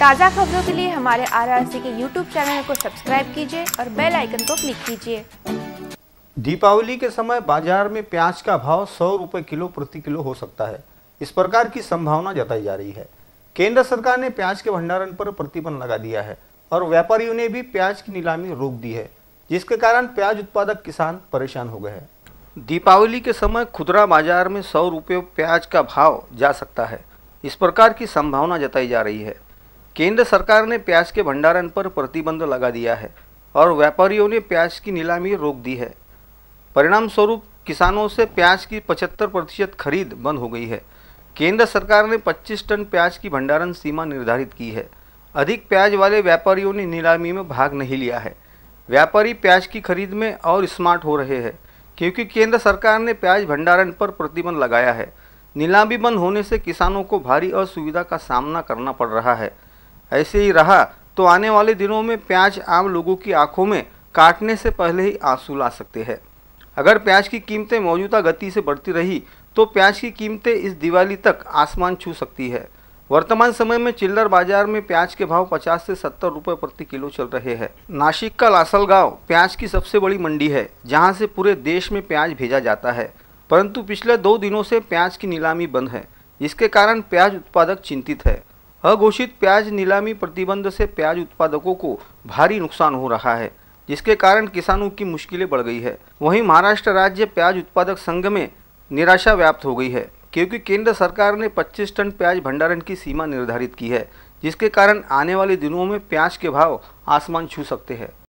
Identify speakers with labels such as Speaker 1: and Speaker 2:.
Speaker 1: ताज़ा खबरों के लिए हमारे आर के यूट्यूब चैनल को सब्सक्राइब कीजिए और बेल आइकन को क्लिक कीजिए दीपावली के समय बाजार में प्याज का भाव सौ रुपये किलो प्रति किलो हो सकता है इस प्रकार की संभावना जताई जा रही है केंद्र सरकार ने प्याज के भंडारण पर प्रतिबंध लगा दिया है और व्यापारियों ने भी प्याज की नीलामी रोक दी है जिसके कारण प्याज उत्पादक किसान परेशान हो गए हैं दीपावली के समय खुदरा बाजार में सौ रुपये प्याज का भाव जा सकता है इस प्रकार की संभावना जताई जा रही है केंद्र सरकार ने प्याज के भंडारण पर प्रतिबंध लगा दिया है और व्यापारियों ने प्याज की नीलामी रोक दी है परिणाम स्वरूप किसानों से प्याज की 75 प्रतिशत खरीद बंद हो गई है केंद्र सरकार ने 25 टन प्याज की भंडारण सीमा निर्धारित की है अधिक प्याज वाले व्यापारियों ने नीलामी में भाग नहीं लिया है व्यापारी प्याज की खरीद में और स्मार्ट हो रहे हैं क्योंकि केंद्र सरकार ने प्याज भंडारण पर प्रतिबंध लगाया है नीलामी बंद होने से किसानों को भारी असुविधा का सामना करना पड़ रहा है ऐसे ही रहा तो आने वाले दिनों में प्याज आम लोगों की आंखों में काटने से पहले ही आंसू ला सकते हैं अगर प्याज की कीमतें मौजूदा गति से बढ़ती रही तो प्याज की कीमतें इस दिवाली तक आसमान छू सकती है वर्तमान समय में चिल्लर बाजार में प्याज के भाव 50 से 70 रुपए प्रति किलो चल रहे हैं नासिक का लासल प्याज की सबसे बड़ी मंडी है जहां से पूरे देश में प्याज भेजा जाता है परंतु पिछले दो दिनों से प्याज की नीलामी बंद है जिसके कारण प्याज उत्पादक चिंतित है अघोषित प्याज नीलामी प्रतिबंध से प्याज उत्पादकों को भारी नुकसान हो रहा है जिसके कारण किसानों की मुश्किलें बढ़ गई है वहीं महाराष्ट्र राज्य प्याज उत्पादक संघ में निराशा व्याप्त हो गई है क्योंकि केंद्र सरकार ने 25 टन प्याज भंडारण की सीमा निर्धारित की है जिसके कारण आने वाले दिनों में प्याज के भाव आसमान छू सकते हैं